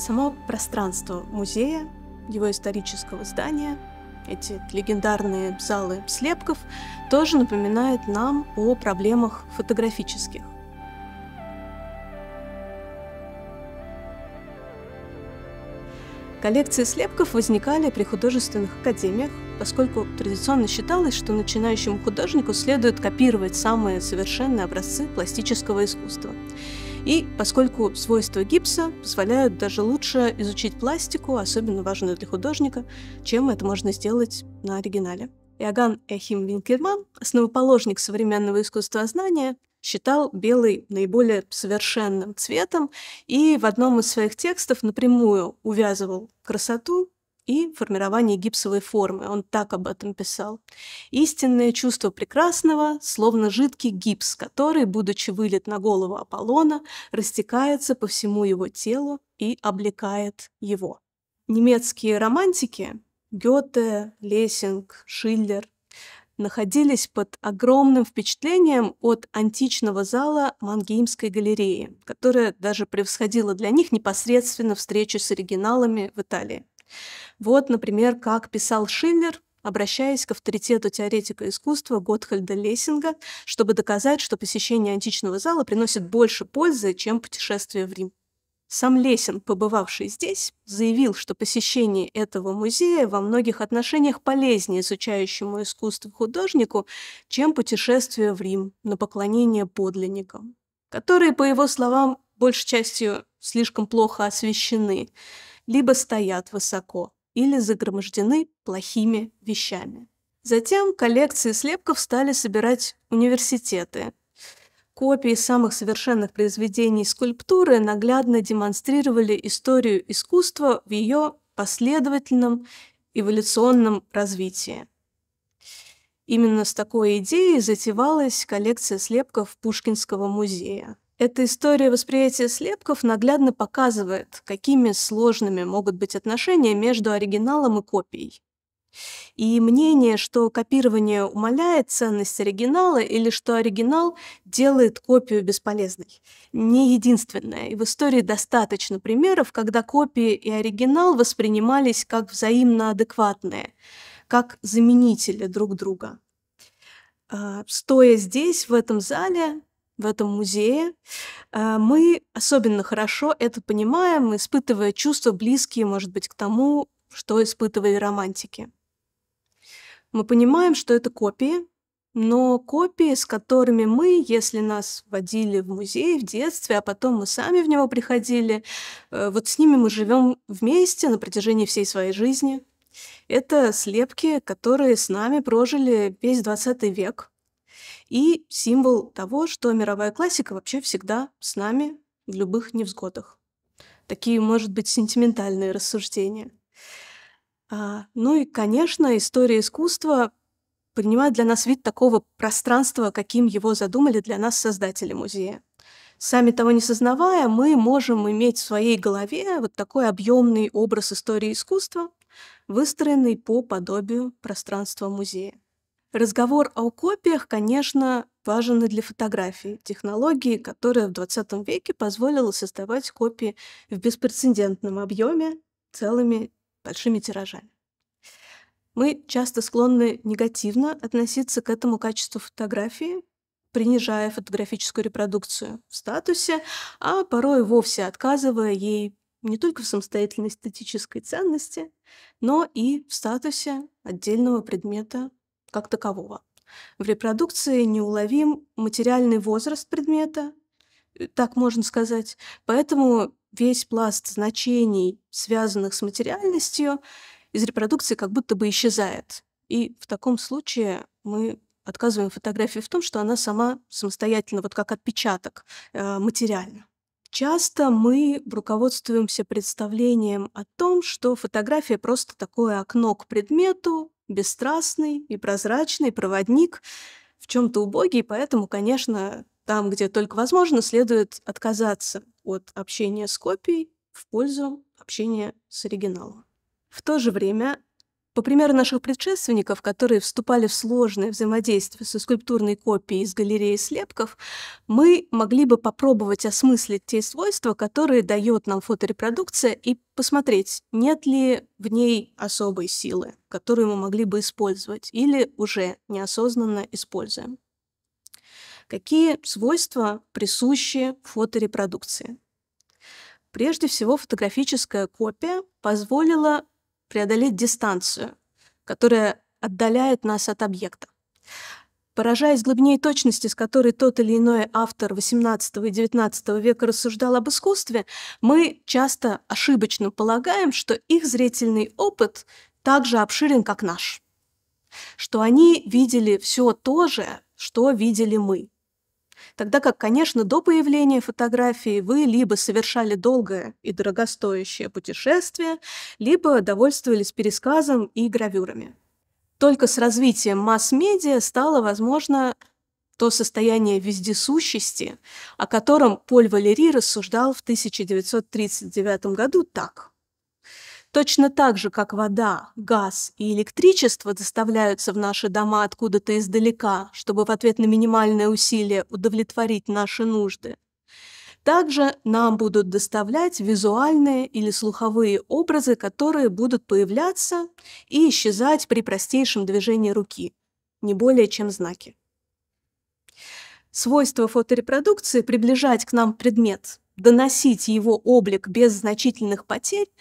Само пространство музея, его исторического здания, эти легендарные залы слепков, тоже напоминает нам о проблемах фотографических. Коллекции слепков возникали при художественных академиях, поскольку традиционно считалось, что начинающему художнику следует копировать самые совершенные образцы пластического искусства. И поскольку свойства гипса позволяют даже лучше изучить пластику, особенно важную для художника, чем это можно сделать на оригинале. Иоганн Эхим Винкельман, основоположник современного искусства знания, считал белый наиболее совершенным цветом и в одном из своих текстов напрямую увязывал красоту и формирование гипсовой формы. Он так об этом писал. Истинное чувство прекрасного словно жидкий гипс, который, будучи вылет на голову Аполлона, растекается по всему его телу и облекает его. Немецкие романтики Гёте, Лессинг, Шиллер находились под огромным впечатлением от античного зала Мангеймской галереи, которая даже превосходила для них непосредственно встречу с оригиналами в Италии. Вот, например, как писал Шиллер, обращаясь к авторитету теоретика искусства Готхальда Лессинга, чтобы доказать, что посещение античного зала приносит больше пользы, чем путешествие в Рим. Сам Лесин, побывавший здесь, заявил, что посещение этого музея во многих отношениях полезнее изучающему искусство художнику, чем путешествие в Рим на поклонение подлинникам, которые, по его словам, большей частью слишком плохо освещены либо стоят высоко, или загромождены плохими вещами. Затем коллекции слепков стали собирать университеты. Копии самых совершенных произведений скульптуры наглядно демонстрировали историю искусства в ее последовательном эволюционном развитии. Именно с такой идеей затевалась коллекция слепков Пушкинского музея. Эта история восприятия слепков наглядно показывает, какими сложными могут быть отношения между оригиналом и копией. И мнение, что копирование умаляет ценность оригинала или что оригинал делает копию бесполезной, не единственное. И в истории достаточно примеров, когда копии и оригинал воспринимались как взаимно адекватные, как заменители друг друга. А, стоя здесь, в этом зале, в этом музее, э, мы особенно хорошо это понимаем, испытывая чувства близкие, может быть, к тому, что испытывали романтики. Мы понимаем, что это копии, но копии, с которыми мы, если нас водили в музей в детстве, а потом мы сами в него приходили, э, вот с ними мы живем вместе на протяжении всей своей жизни. Это слепки, которые с нами прожили весь 20 век, и символ того, что мировая классика вообще всегда с нами в любых невзгодах. Такие, может быть, сентиментальные рассуждения. А, ну и, конечно, история искусства принимает для нас вид такого пространства, каким его задумали для нас создатели музея. Сами того не сознавая, мы можем иметь в своей голове вот такой объемный образ истории искусства, выстроенный по подобию пространства музея. Разговор о копиях, конечно, важен и для фотографии, технологии, которая в 20 веке позволила создавать копии в беспрецедентном объеме целыми большими тиражами. Мы часто склонны негативно относиться к этому качеству фотографии, принижая фотографическую репродукцию в статусе, а порой вовсе отказывая ей не только в самостоятельной эстетической ценности, но и в статусе отдельного предмета как такового. В репродукции неуловим материальный возраст предмета, э, так можно сказать, поэтому весь пласт значений, связанных с материальностью, из репродукции как будто бы исчезает. И в таком случае мы отказываем фотографии в том, что она сама самостоятельно, вот как отпечаток, э, материально. Часто мы руководствуемся представлением о том, что фотография просто такое окно к предмету, бесстрастный и прозрачный проводник, в чем-то убогий, поэтому, конечно, там, где только возможно, следует отказаться от общения с копией в пользу общения с оригиналом. В то же время по примеру наших предшественников, которые вступали в сложное взаимодействие со скульптурной копией из галереи слепков, мы могли бы попробовать осмыслить те свойства, которые дает нам фоторепродукция, и посмотреть, нет ли в ней особой силы, которую мы могли бы использовать или уже неосознанно используем. Какие свойства присущи фоторепродукции? Прежде всего, фотографическая копия позволила преодолеть дистанцию, которая отдаляет нас от объекта. Поражаясь глубине и точности, с которой тот или иной автор XVIII и XIX века рассуждал об искусстве, мы часто ошибочно полагаем, что их зрительный опыт так же обширен, как наш. Что они видели все то же, что видели мы. Тогда как, конечно, до появления фотографии вы либо совершали долгое и дорогостоящее путешествие, либо довольствовались пересказом и гравюрами. Только с развитием масс-медиа стало возможно то состояние вездесущести, о котором Поль Валери рассуждал в 1939 году так. Точно так же, как вода, газ и электричество доставляются в наши дома откуда-то издалека, чтобы в ответ на минимальное усилие удовлетворить наши нужды. Также нам будут доставлять визуальные или слуховые образы, которые будут появляться и исчезать при простейшем движении руки, не более чем знаки. Свойство фоторепродукции приближать к нам предмет, доносить его облик без значительных потерь –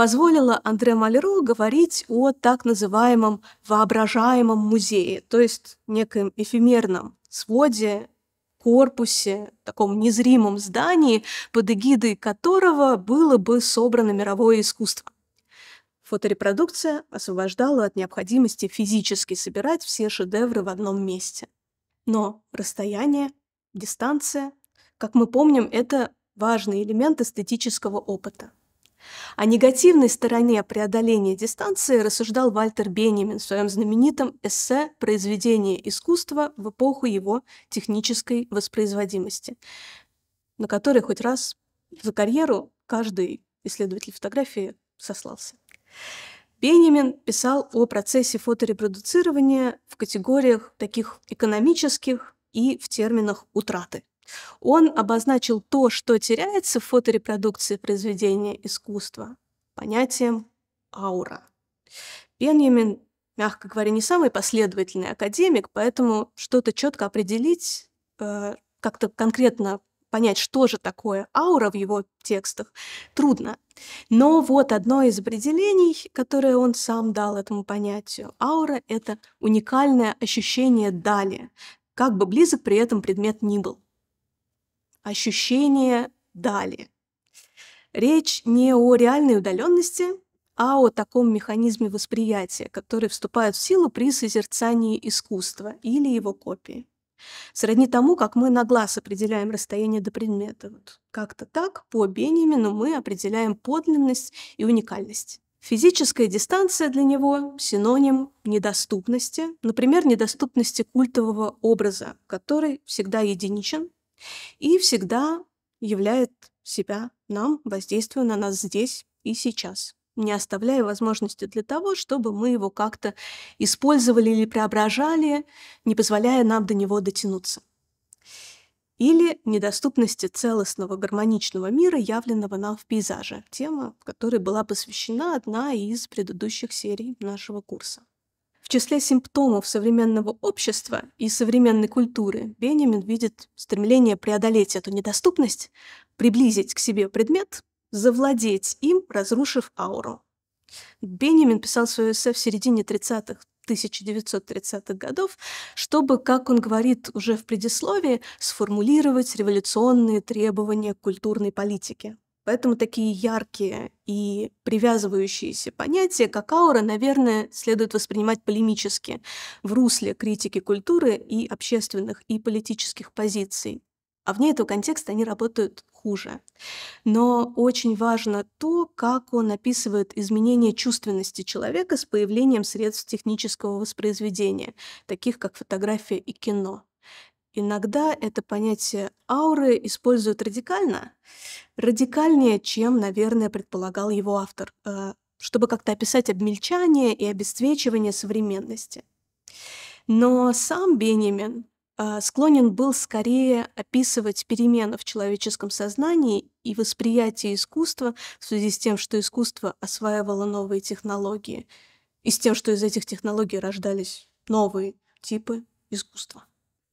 позволила Андре Мальро говорить о так называемом воображаемом музее, то есть неком эфемерном своде, корпусе, таком незримом здании, под эгидой которого было бы собрано мировое искусство. Фоторепродукция освобождала от необходимости физически собирать все шедевры в одном месте. Но расстояние, дистанция, как мы помним, это важный элемент эстетического опыта – о негативной стороне преодоления дистанции рассуждал Вальтер Бенемин в своем знаменитом эссе «Произведение искусства в эпоху его технической воспроизводимости», на который хоть раз за карьеру каждый исследователь фотографии сослался. Бенемин писал о процессе фоторепродуцирования в категориях таких экономических и в терминах утраты. Он обозначил то, что теряется в фоторепродукции произведения искусства, понятием «аура». Беньямин, мягко говоря, не самый последовательный академик, поэтому что-то четко определить, э, как-то конкретно понять, что же такое аура в его текстах, трудно. Но вот одно из определений, которое он сам дал этому понятию. Аура — это уникальное ощущение дали, как бы близок при этом предмет ни был ощущение дали. Речь не о реальной удаленности, а о таком механизме восприятия, который вступает в силу при созерцании искусства или его копии. Сродни тому, как мы на глаз определяем расстояние до предмета. Вот как-то так, по Бенемину, мы определяем подлинность и уникальность. Физическая дистанция для него – синоним недоступности, например, недоступности культового образа, который всегда единичен, и всегда являет себя нам, воздействуя на нас здесь и сейчас, не оставляя возможности для того, чтобы мы его как-то использовали или преображали, не позволяя нам до него дотянуться. Или недоступности целостного гармоничного мира, явленного нам в пейзаже, тема, которой была посвящена одна из предыдущих серий нашего курса числе симптомов современного общества и современной культуры Бенемин видит стремление преодолеть эту недоступность, приблизить к себе предмет, завладеть им, разрушив ауру. Бенемин писал свое эссе в середине 30-х, 1930-х годов, чтобы, как он говорит уже в предисловии, сформулировать революционные требования культурной политики – Поэтому такие яркие и привязывающиеся понятия, как аура, наверное, следует воспринимать полемически в русле критики культуры и общественных и политических позиций. А вне этого контекста они работают хуже. Но очень важно то, как он описывает изменение чувственности человека с появлением средств технического воспроизведения, таких как фотография и кино. Иногда это понятие ауры используют радикально, радикальнее, чем, наверное, предполагал его автор, э, чтобы как-то описать обмельчание и обесцвечивание современности. Но сам Бенемин э, склонен был скорее описывать перемены в человеческом сознании и восприятии искусства в связи с тем, что искусство осваивало новые технологии, и с тем, что из этих технологий рождались новые типы искусства.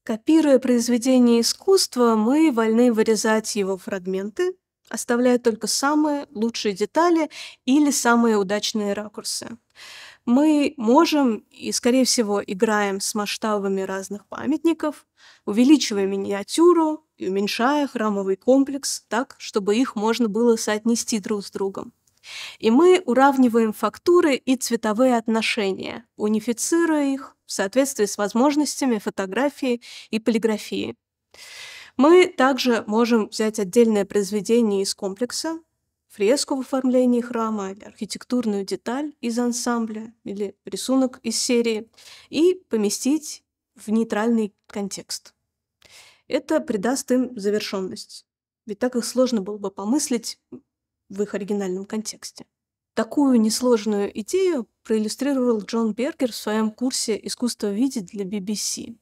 Копируя произведение искусства, мы вольны вырезать его фрагменты, оставляя только самые лучшие детали или самые удачные ракурсы. Мы можем и, скорее всего, играем с масштабами разных памятников, увеличивая миниатюру и уменьшая храмовый комплекс так, чтобы их можно было соотнести друг с другом. И мы уравниваем фактуры и цветовые отношения, унифицируя их в соответствии с возможностями фотографии и полиграфии. Мы также можем взять отдельное произведение из комплекса, фреску в оформлении храма или архитектурную деталь из ансамбля или рисунок из серии и поместить в нейтральный контекст. Это придаст им завершенность, ведь так их сложно было бы помыслить в их оригинальном контексте. Такую несложную идею проиллюстрировал Джон Бергер в своем курсе «Искусство видеть» для BBC.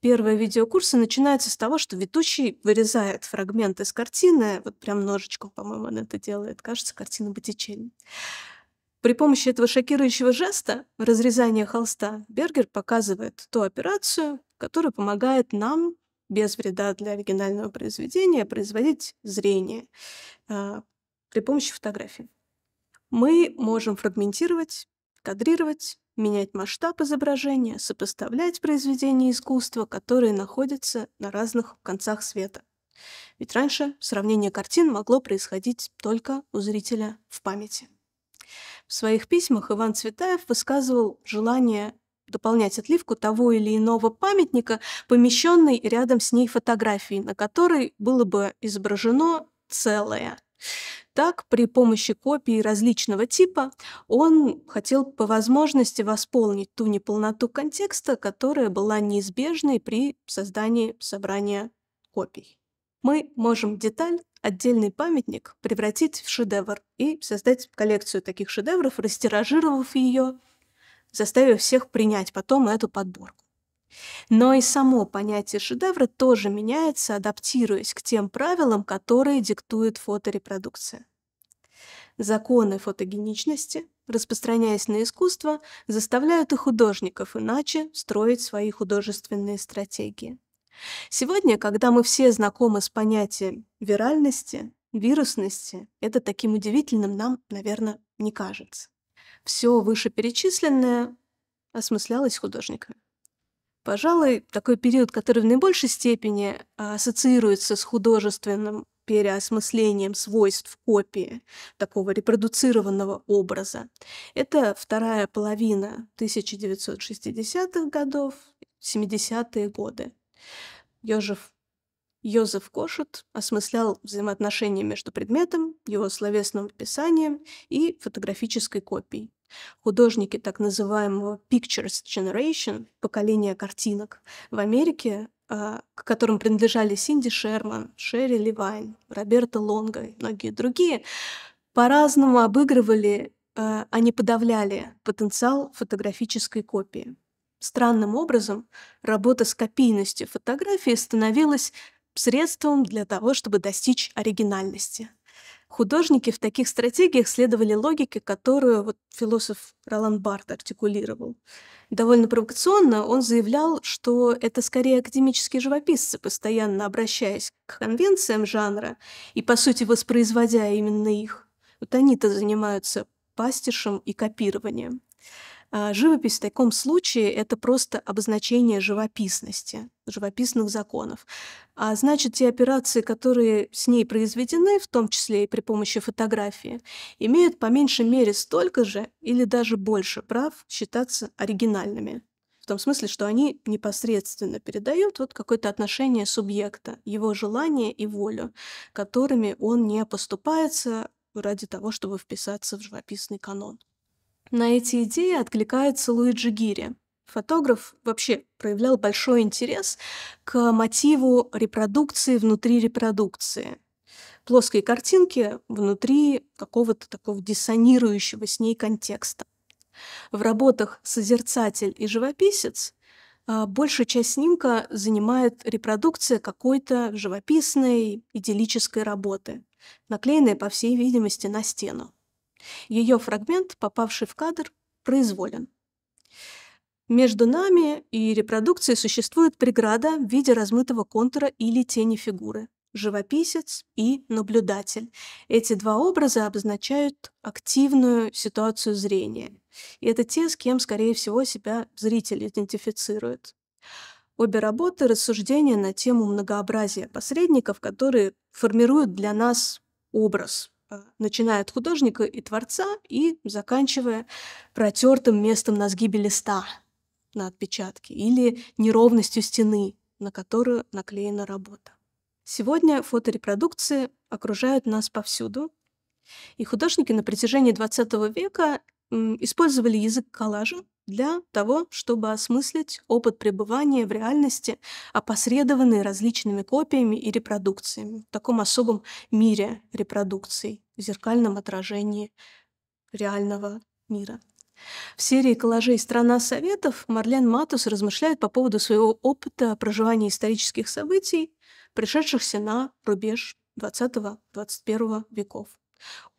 Первые видеокурсы начинаются с того, что ведущий вырезает фрагмент из картины, вот прям ножичком, по-моему, он это делает, кажется, картина Боттичелли. При помощи этого шокирующего жеста, разрезания холста, Бергер показывает ту операцию, которая помогает нам без вреда для оригинального произведения производить зрение э, при помощи фотографии. Мы можем фрагментировать, кадрировать, менять масштаб изображения, сопоставлять произведения искусства, которые находятся на разных концах света. Ведь раньше сравнение картин могло происходить только у зрителя в памяти. В своих письмах Иван Цветаев высказывал желание дополнять отливку того или иного памятника, помещенной рядом с ней фотографией, на которой было бы изображено целое. Так, при помощи копий различного типа он хотел по возможности восполнить ту неполноту контекста, которая была неизбежной при создании собрания копий. Мы можем деталь, отдельный памятник превратить в шедевр и создать коллекцию таких шедевров, растиражировав ее, заставив всех принять потом эту подборку. Но и само понятие шедевра тоже меняется, адаптируясь к тем правилам, которые диктует фоторепродукция. Законы фотогеничности, распространяясь на искусство, заставляют и художников иначе строить свои художественные стратегии. Сегодня, когда мы все знакомы с понятием виральности, вирусности, это таким удивительным нам, наверное, не кажется. Все вышеперечисленное осмыслялось художниками. Пожалуй, такой период, который в наибольшей степени а, ассоциируется с художественным переосмыслением свойств копии такого репродуцированного образа. Это вторая половина 1960-х годов, 70-е годы. Йозеф Йозеф Кошет осмыслял взаимоотношения между предметом, его словесным описанием и фотографической копией. Художники так называемого Pictures Generation, поколения картинок, в Америке а, к которым принадлежали Синди Шерман, Шерри Ливайн, Роберта Лонго и многие другие, по-разному обыгрывали, а, а подавляли потенциал фотографической копии. Странным образом работа с копийностью фотографии становилась средством для того, чтобы достичь оригинальности – художники в таких стратегиях следовали логике, которую вот философ Ролан Барт артикулировал. Довольно провокационно он заявлял, что это скорее академические живописцы, постоянно обращаясь к конвенциям жанра и, по сути, воспроизводя именно их. Вот они-то занимаются пастишем и копированием. А, живопись в таком случае — это просто обозначение живописности, живописных законов. А значит, те операции, которые с ней произведены, в том числе и при помощи фотографии, имеют по меньшей мере столько же или даже больше прав считаться оригинальными. В том смысле, что они непосредственно передают вот какое-то отношение субъекта, его желание и волю, которыми он не поступается ради того, чтобы вписаться в живописный канон. На эти идеи откликается Луиджи Гири. Фотограф вообще проявлял большой интерес к мотиву репродукции внутри репродукции. плоской картинки внутри какого-то такого диссонирующего с ней контекста. В работах «Созерцатель» и «Живописец» а, большая часть снимка занимает репродукция какой-то живописной идиллической работы, наклеенная, по всей видимости, на стену. Ее фрагмент, попавший в кадр, произволен. Между нами и репродукцией существует преграда в виде размытого контура или тени фигуры – живописец и наблюдатель. Эти два образа обозначают активную ситуацию зрения. И это те, с кем, скорее всего, себя зритель идентифицирует. Обе работы – рассуждения на тему многообразия посредников, которые формируют для нас образ, Э, начиная от художника и творца и заканчивая протертым местом на сгибе листа на отпечатке или неровностью стены, на которую наклеена работа. Сегодня фоторепродукции окружают нас повсюду, и художники на протяжении XX века использовали язык коллажа для того, чтобы осмыслить опыт пребывания в реальности, опосредованный различными копиями и репродукциями в таком особом мире репродукций, в зеркальном отражении реального мира. В серии коллажей «Страна советов» Марлен Матус размышляет по поводу своего опыта проживания исторических событий, пришедшихся на рубеж 20-21 веков.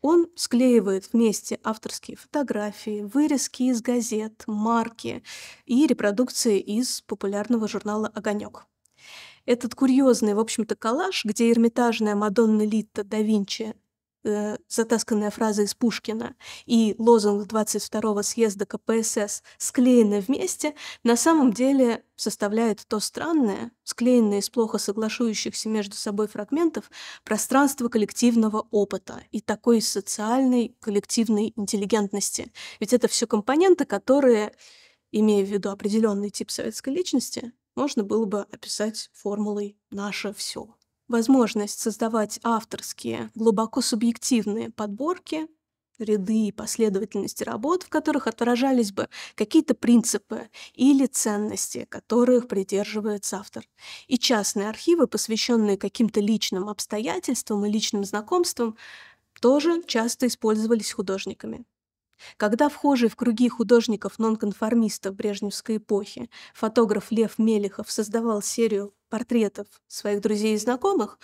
Он склеивает вместе авторские фотографии, вырезки из газет, марки и репродукции из популярного журнала «Огонек». Этот курьезный, в общем-то, коллаж, где эрмитажная Мадонна Литта да Винчи Э, затасканная фраза из Пушкина и лозунг 22-го съезда КПСС склеены вместе, на самом деле составляет то странное, склеенное из плохо соглашающихся между собой фрагментов, пространство коллективного опыта и такой социальной коллективной интеллигентности. Ведь это все компоненты, которые, имея в виду определенный тип советской личности, можно было бы описать формулой «наше все» возможность создавать авторские, глубоко субъективные подборки, ряды и последовательности работ, в которых отражались бы какие-то принципы или ценности, которых придерживается автор. И частные архивы, посвященные каким-то личным обстоятельствам и личным знакомствам, тоже часто использовались художниками. Когда вхожий в круги художников-нонконформистов брежневской эпохи фотограф Лев Мелехов создавал серию портретов своих друзей и знакомых,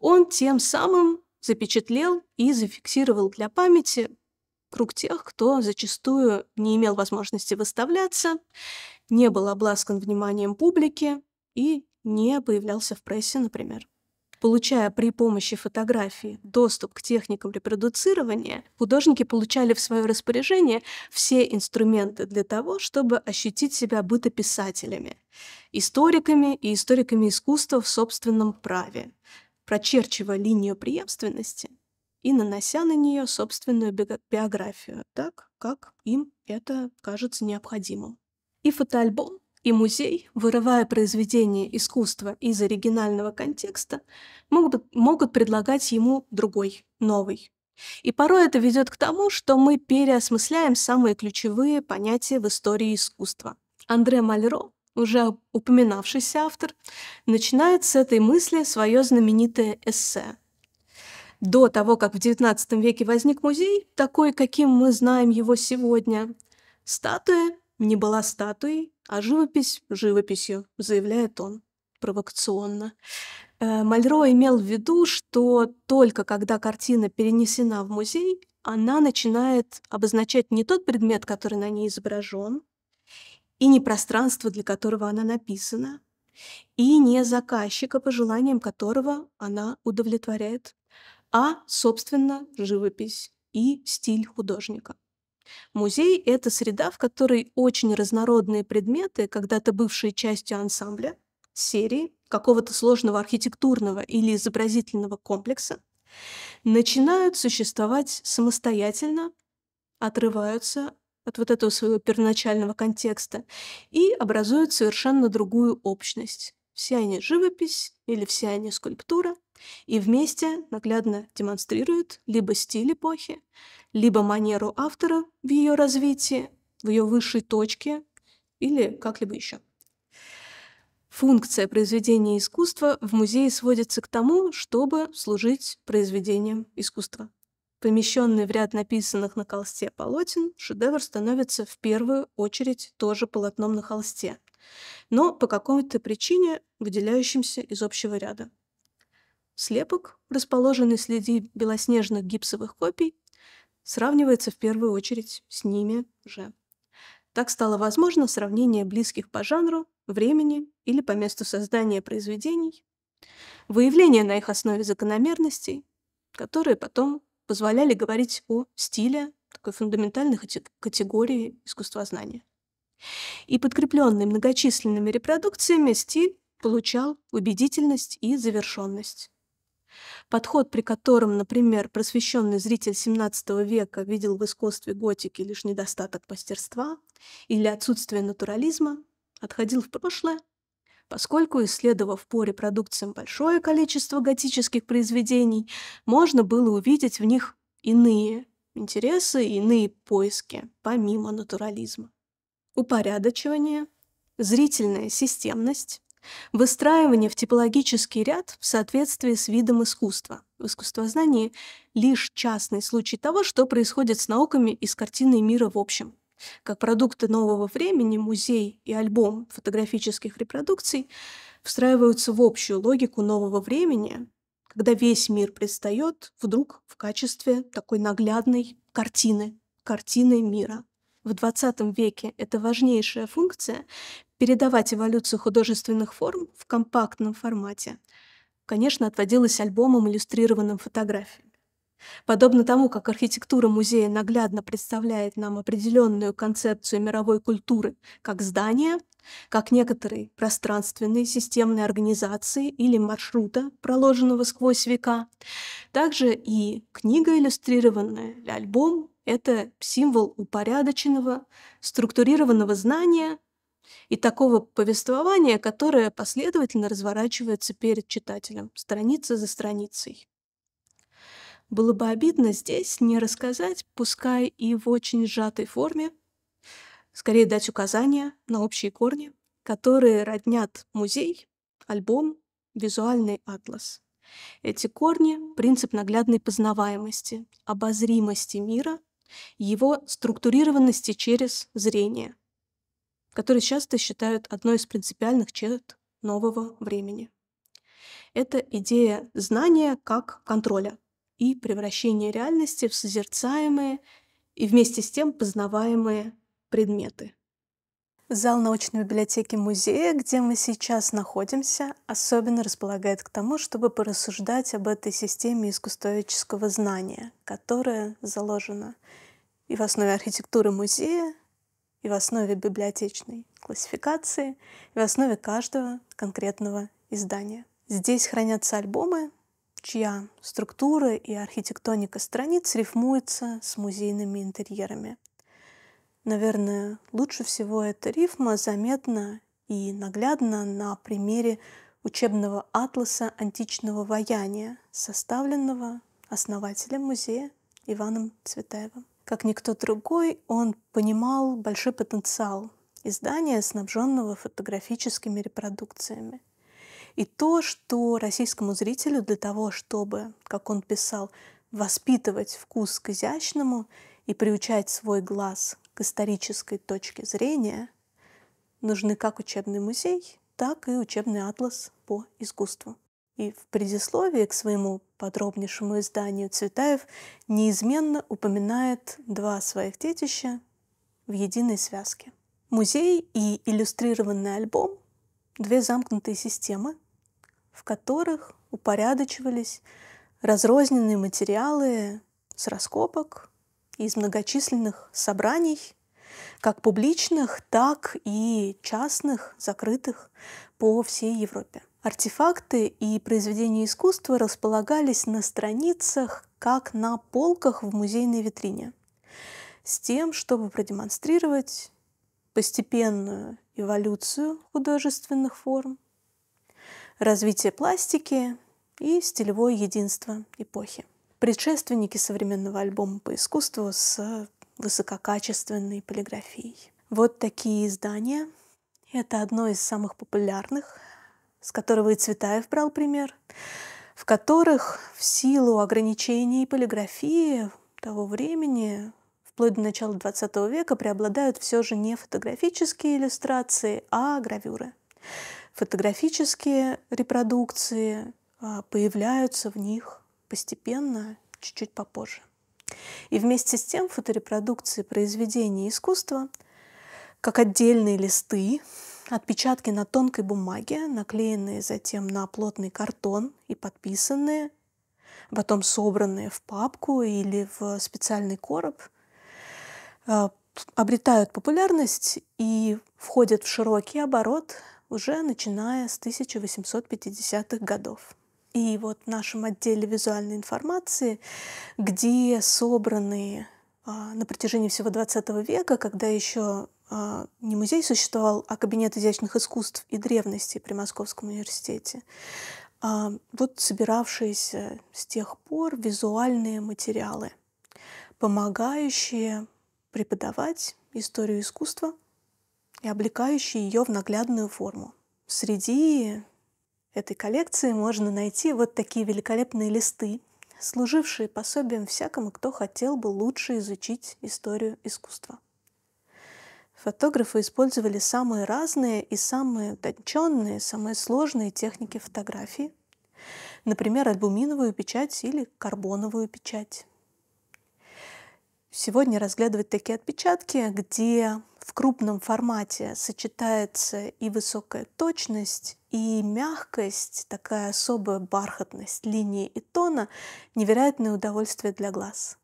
он тем самым запечатлел и зафиксировал для памяти круг тех, кто зачастую не имел возможности выставляться, не был обласкан вниманием публики и не появлялся в прессе, например. Получая при помощи фотографии доступ к техникам репродуцирования, художники получали в свое распоряжение все инструменты для того, чтобы ощутить себя бытописателями, историками и историками искусства в собственном праве, прочерчивая линию преемственности и нанося на нее собственную биографию, так как им это кажется необходимым. И фотоальбом и музей, вырывая произведение искусства из оригинального контекста, могут, могут предлагать ему другой, новый. И порой это ведет к тому, что мы переосмысляем самые ключевые понятия в истории искусства. Андре Мальро, уже упоминавшийся автор, начинает с этой мысли свое знаменитое эссе. До того, как в XIX веке возник музей, такой, каким мы знаем его сегодня, статуя не была статуей, а живопись живописью, заявляет он провокационно. Э, Мальро имел в виду, что только когда картина перенесена в музей, она начинает обозначать не тот предмет, который на ней изображен, и не пространство, для которого она написана, и не заказчика, по желаниям которого она удовлетворяет, а, собственно, живопись и стиль художника. Музей — это среда, в которой очень разнородные предметы, когда-то бывшие частью ансамбля, серии, какого-то сложного архитектурного или изобразительного комплекса, начинают существовать самостоятельно, отрываются от вот этого своего первоначального контекста и образуют совершенно другую общность. Все они живопись или все они скульптура, и вместе наглядно демонстрирует либо стиль эпохи, либо манеру автора в ее развитии, в ее высшей точке или как-либо еще. Функция произведения искусства в музее сводится к тому, чтобы служить произведением искусства. Помещенный в ряд написанных на холсте полотен, шедевр становится в первую очередь тоже полотном на холсте, но по какой-то причине выделяющимся из общего ряда слепок, расположенный среди белоснежных гипсовых копий, сравнивается в первую очередь с ними же. Так стало возможно сравнение близких по жанру, времени или по месту создания произведений, выявление на их основе закономерностей, которые потом позволяли говорить о стиле, такой фундаментальной категории искусствознания. И подкрепленный многочисленными репродукциями стиль получал убедительность и завершенность подход, при котором, например, просвещенный зритель XVII века видел в искусстве готики лишь недостаток мастерства или отсутствие натурализма, отходил в прошлое, поскольку, исследовав по репродукциям большое количество готических произведений, можно было увидеть в них иные интересы и иные поиски, помимо натурализма. Упорядочивание, зрительная системность, Выстраивание в типологический ряд в соответствии с видом искусства. В искусствознании лишь частный случай того, что происходит с науками и с картиной мира в общем. Как продукты нового времени музей и альбом фотографических репродукций встраиваются в общую логику нового времени, когда весь мир предстает вдруг в качестве такой наглядной картины, картины мира. В 20 веке эта важнейшая функция передавать эволюцию художественных форм в компактном формате, конечно, отводилась альбомом, иллюстрированным фотографиям. Подобно тому, как архитектура музея наглядно представляет нам определенную концепцию мировой культуры как здания, как некоторой пространственной системной организации или маршрута, проложенного сквозь века, также и книга иллюстрированная или альбом – это символ упорядоченного, структурированного знания, и такого повествования, которое последовательно разворачивается перед читателем, страница за страницей. Было бы обидно здесь не рассказать, пускай и в очень сжатой форме, скорее дать указания на общие корни, которые роднят музей, альбом, визуальный атлас. Эти корни — принцип наглядной познаваемости, обозримости мира, его структурированности через зрение — которые часто считают одной из принципиальных черт нового времени. Это идея знания как контроля и превращения реальности в созерцаемые и вместе с тем познаваемые предметы. Зал научной библиотеки музея, где мы сейчас находимся, особенно располагает к тому, чтобы порассуждать об этой системе искусствоведческого знания, которая заложена и в основе архитектуры музея, и в основе библиотечной классификации, и в основе каждого конкретного издания. Здесь хранятся альбомы, чья структура и архитектоника страниц рифмуется с музейными интерьерами. Наверное, лучше всего эта рифма заметна и наглядно на примере учебного атласа античного вояния, составленного основателем музея Иваном Цветаевым. Как никто другой, он понимал большой потенциал издания, снабженного фотографическими репродукциями. И то, что российскому зрителю для того, чтобы, как он писал, воспитывать вкус к изящному и приучать свой глаз к исторической точке зрения, нужны как учебный музей, так и учебный атлас по искусству. И в предисловии к своему подробнейшему изданию Цветаев неизменно упоминает два своих детища в единой связке. Музей и иллюстрированный альбом — две замкнутые системы, в которых упорядочивались разрозненные материалы с раскопок из многочисленных собраний, как публичных, так и частных, закрытых по всей Европе. Артефакты и произведения искусства располагались на страницах, как на полках в музейной витрине, с тем, чтобы продемонстрировать постепенную эволюцию художественных форм, развитие пластики и стилевое единство эпохи. Предшественники современного альбома по искусству с высококачественной полиграфией. Вот такие издания. Это одно из самых популярных с которого и Цветаев брал пример, в которых в силу ограничений полиграфии того времени, вплоть до начала XX века, преобладают все же не фотографические иллюстрации, а гравюры. Фотографические репродукции а, появляются в них постепенно, чуть-чуть попозже. И вместе с тем фоторепродукции произведений искусства, как отдельные листы, Отпечатки на тонкой бумаге, наклеенные затем на плотный картон и подписанные, потом собранные в папку или в специальный короб, э, обретают популярность и входят в широкий оборот уже начиная с 1850-х годов. И вот в нашем отделе визуальной информации, где собраны а, на протяжении всего XX века, когда еще а, не музей существовал, а кабинет изящных искусств и древностей при Московском университете. А, вот собиравшиеся с тех пор визуальные материалы, помогающие преподавать историю искусства и облекающие ее в наглядную форму. Среди этой коллекции можно найти вот такие великолепные листы, служившие пособием всякому, кто хотел бы лучше изучить историю искусства. Фотографы использовали самые разные и самые утонченные, самые сложные техники фотографии. Например, альбуминовую печать или карбоновую печать. Сегодня разглядывать такие отпечатки, где в крупном формате сочетается и высокая точность, и мягкость, такая особая бархатность линии и тона, невероятное удовольствие для глаз.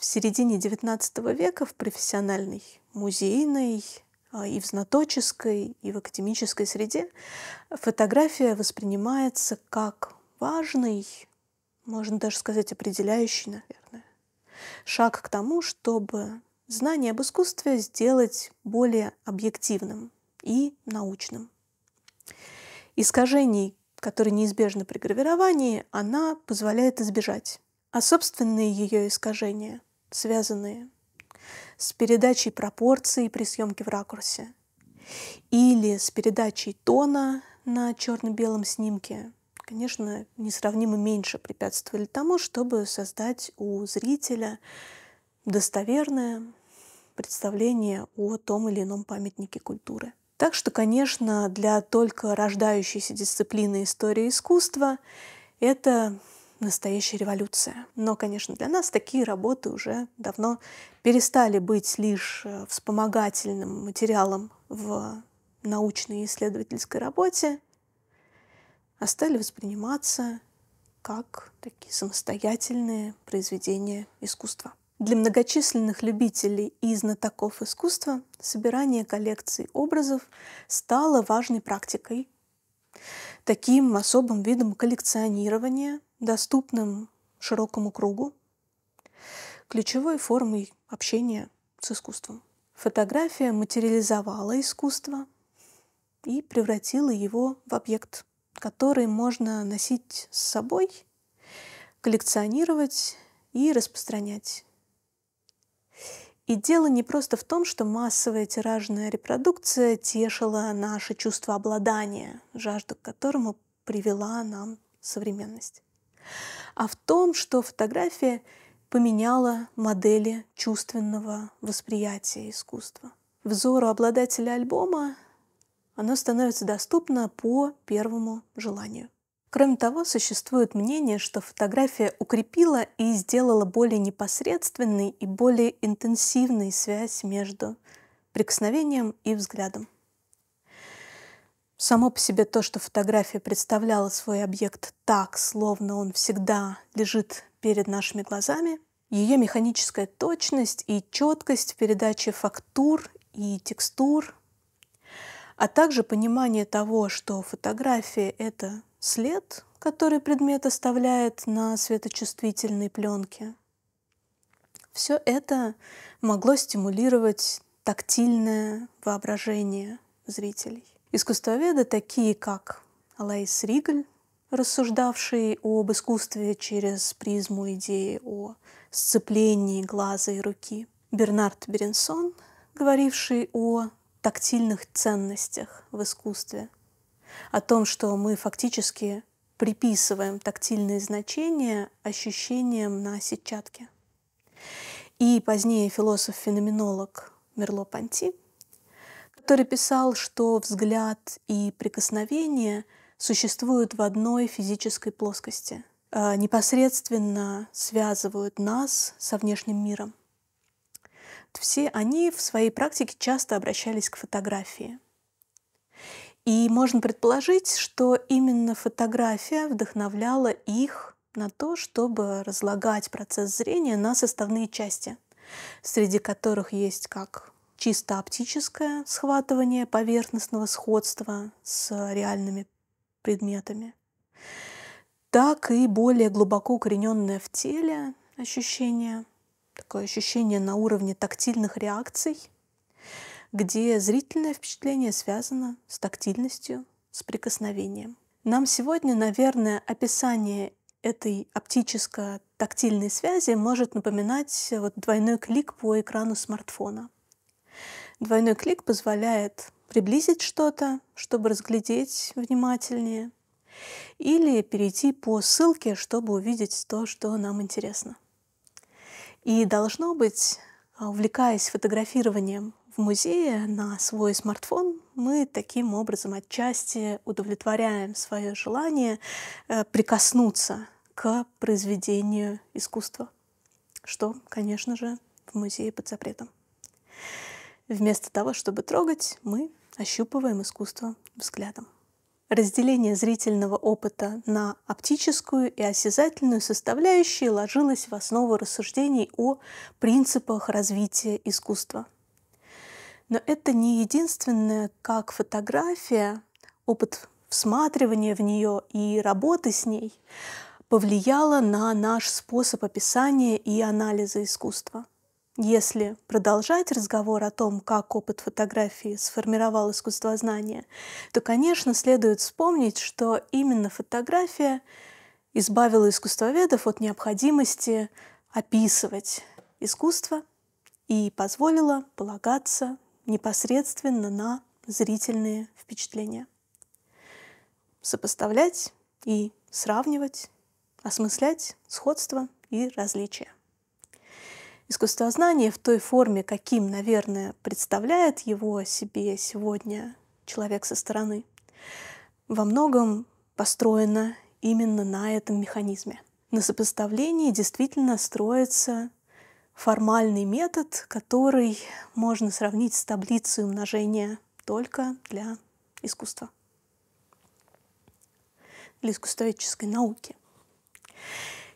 В середине XIX века в профессиональной музейной а, и в знаточеской, и в академической среде фотография воспринимается как важный, можно даже сказать, определяющий, наверное, шаг к тому, чтобы знание об искусстве сделать более объективным и научным. Искажений, которые неизбежны при гравировании, она позволяет избежать. А собственные ее искажения – связанные с передачей пропорции при съемке в ракурсе или с передачей тона на черно-белом снимке, конечно, несравнимо меньше препятствовали тому, чтобы создать у зрителя достоверное представление о том или ином памятнике культуры. Так что, конечно, для только рождающейся дисциплины истории искусства это настоящая революция. Но, конечно, для нас такие работы уже давно перестали быть лишь э, вспомогательным материалом в научной и исследовательской работе, а стали восприниматься как такие самостоятельные произведения искусства. Для многочисленных любителей и знатоков искусства собирание коллекций образов стало важной практикой, таким особым видом коллекционирования, доступным широкому кругу, ключевой формой общения с искусством. Фотография материализовала искусство и превратила его в объект, который можно носить с собой, коллекционировать и распространять. И дело не просто в том, что массовая тиражная репродукция тешила наше чувство обладания, жажду к которому привела нам современность а в том, что фотография поменяла модели чувственного восприятия искусства. Взору обладателя альбома оно становится доступно по первому желанию. Кроме того, существует мнение, что фотография укрепила и сделала более непосредственной и более интенсивной связь между прикосновением и взглядом. Само по себе то, что фотография представляла свой объект так, словно он всегда лежит перед нашими глазами, ее механическая точность и четкость в передаче фактур и текстур, а также понимание того, что фотография — это след, который предмет оставляет на светочувствительной пленке. Все это могло стимулировать тактильное воображение зрителей. Искусствоведы, такие как Алайс Ригаль, рассуждавший об искусстве через призму идеи о сцеплении глаза и руки, Бернард Беренсон, говоривший о тактильных ценностях в искусстве, о том, что мы фактически приписываем тактильные значения ощущениям на сетчатке. И позднее философ-феноменолог Мерло Панти – который писал, что взгляд и прикосновение существуют в одной физической плоскости, а непосредственно связывают нас со внешним миром. Все они в своей практике часто обращались к фотографии. И можно предположить, что именно фотография вдохновляла их на то, чтобы разлагать процесс зрения на составные части, среди которых есть как чисто оптическое схватывание поверхностного сходства с реальными предметами, так и более глубоко укорененное в теле ощущение, такое ощущение на уровне тактильных реакций, где зрительное впечатление связано с тактильностью, с прикосновением. Нам сегодня, наверное, описание этой оптическо-тактильной связи может напоминать вот двойной клик по экрану смартфона – Двойной клик позволяет приблизить что-то, чтобы разглядеть внимательнее, или перейти по ссылке, чтобы увидеть то, что нам интересно. И должно быть, а, увлекаясь фотографированием в музее на свой смартфон, мы таким образом отчасти удовлетворяем свое желание э, прикоснуться к произведению искусства, что, конечно же, в музее под запретом. Вместо того, чтобы трогать, мы ощупываем искусство взглядом. Разделение зрительного опыта на оптическую и осязательную составляющие ложилось в основу рассуждений о принципах развития искусства. Но это не единственное, как фотография, опыт всматривания в нее и работы с ней повлияло на наш способ описания и анализа искусства – если продолжать разговор о том, как опыт фотографии сформировал искусствознание, то, конечно, следует вспомнить, что именно фотография избавила искусствоведов от необходимости описывать искусство и позволила полагаться непосредственно на зрительные впечатления. Сопоставлять и сравнивать, осмыслять сходства и различия искусствознание в той форме, каким, наверное, представляет его о себе сегодня человек со стороны, во многом построено именно на этом механизме. На сопоставлении действительно строится формальный метод, который можно сравнить с таблицей умножения только для искусства, для искусствоведческой науки.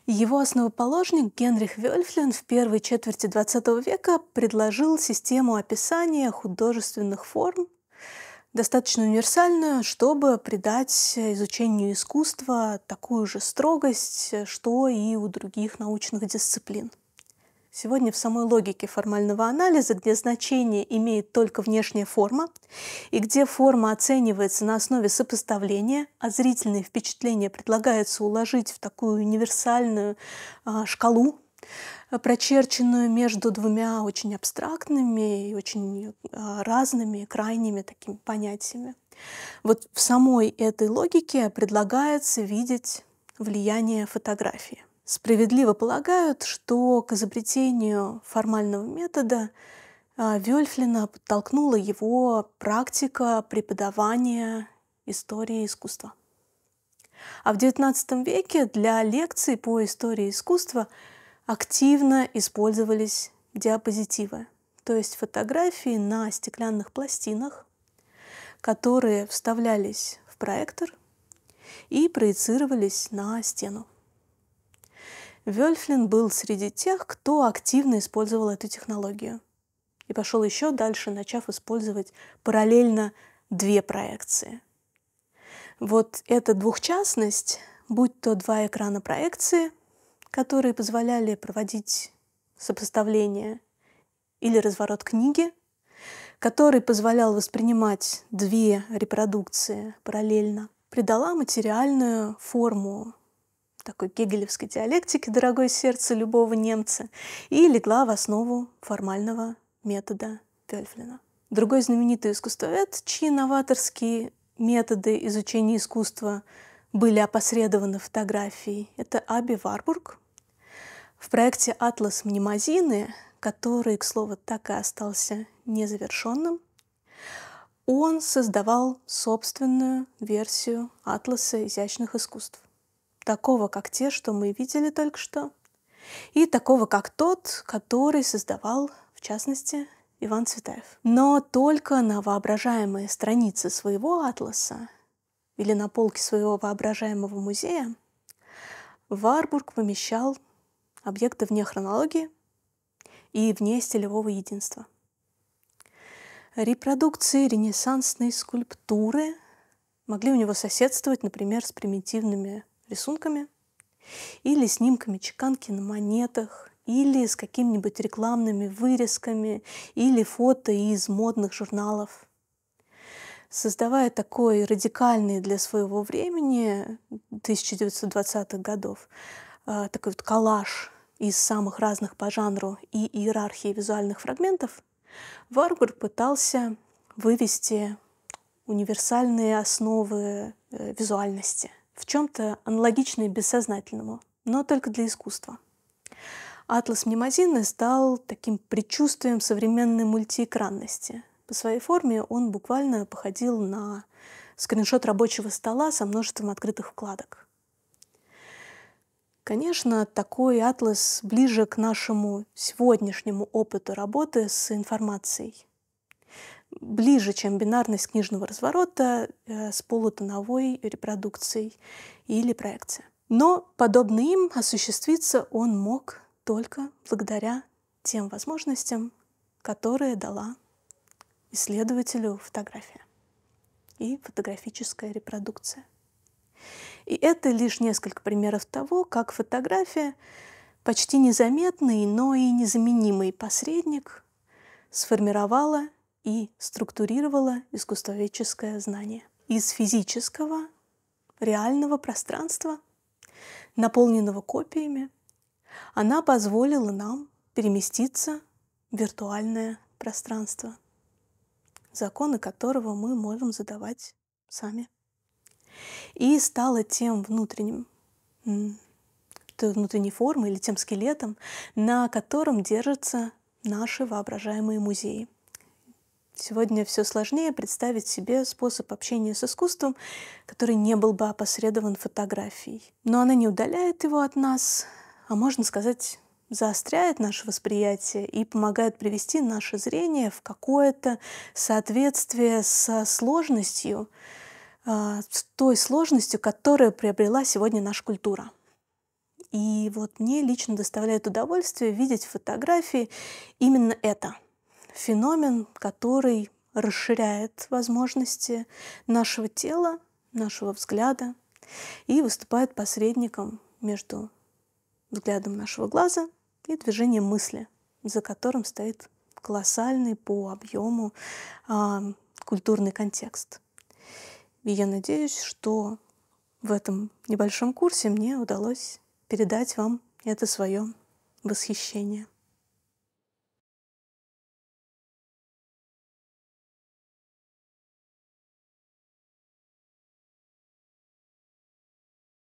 Его основоположник Генрих Вельфлин в первой четверти XX века предложил систему описания художественных форм, достаточно универсальную, чтобы придать изучению искусства такую же строгость, что и у других научных дисциплин. Сегодня в самой логике формального анализа, где значение имеет только внешняя форма, и где форма оценивается на основе сопоставления, а зрительные впечатления предлагается уложить в такую универсальную э, шкалу, прочерченную между двумя очень абстрактными и очень э, разными, крайними такими понятиями. Вот в самой этой логике предлагается видеть влияние фотографии – справедливо полагают, что к изобретению формального метода а, Вёльфлина подтолкнула его практика преподавания истории искусства. А в XIX веке для лекций по истории искусства активно использовались диапозитивы, то есть фотографии на стеклянных пластинах, которые вставлялись в проектор и проецировались на стену. Вельфлин был среди тех, кто активно использовал эту технологию. И пошел еще дальше, начав использовать параллельно две проекции. Вот эта двухчастность, будь то два экрана проекции, которые позволяли проводить сопоставление или разворот книги, который позволял воспринимать две репродукции параллельно, придала материальную форму такой гегелевской диалектики «Дорогое сердце любого немца» и легла в основу формального метода Вельфлина. Другой знаменитый искусствовед, чьи новаторские методы изучения искусства были опосредованы фотографией, это Аби Варбург. В проекте «Атлас мнемозины», который, к слову, так и остался незавершенным, он создавал собственную версию атласа изящных искусств такого, как те, что мы видели только что, и такого, как тот, который создавал, в частности, Иван Цветаев. Но только на воображаемые страницы своего атласа или на полке своего воображаемого музея Варбург помещал объекты вне хронологии и вне стилевого единства. Репродукции ренессансной скульптуры могли у него соседствовать, например, с примитивными рисунками или снимками чеканки на монетах, или с какими-нибудь рекламными вырезками, или фото из модных журналов. Создавая такой радикальный для своего времени 1920-х годов э, такой вот коллаж из самых разных по жанру и иерархии визуальных фрагментов, Варгур пытался вывести универсальные основы э, визуальности – в чем-то аналогичное бессознательному, но только для искусства. Атлас Мимозины стал таким предчувствием современной мультиэкранности. По своей форме он буквально походил на скриншот рабочего стола со множеством открытых вкладок. Конечно, такой атлас ближе к нашему сегодняшнему опыту работы с информацией – ближе, чем бинарность книжного разворота э, с полутоновой репродукцией или проекцией. Но, подобно им, осуществиться он мог только благодаря тем возможностям, которые дала исследователю фотография и фотографическая репродукция. И это лишь несколько примеров того, как фотография – почти незаметный, но и незаменимый посредник – сформировала и структурировала искусствоведческое знание. Из физического, реального пространства, наполненного копиями, она позволила нам переместиться в виртуальное пространство, законы которого мы можем задавать сами. И стала тем внутренним, той внутренней формой или тем скелетом, на котором держатся наши воображаемые музеи – Сегодня все сложнее представить себе способ общения с искусством, который не был бы опосредован фотографией. Но она не удаляет его от нас, а можно сказать, заостряет наше восприятие и помогает привести наше зрение в какое-то соответствие со сложностью, а, с той сложностью, которую приобрела сегодня наша культура. И вот мне лично доставляет удовольствие видеть фотографии именно это — феномен, который расширяет возможности нашего тела, нашего взгляда и выступает посредником между взглядом нашего глаза и движением мысли, за которым стоит колоссальный по объему э, культурный контекст. И я надеюсь, что в этом небольшом курсе мне удалось передать вам это свое восхищение.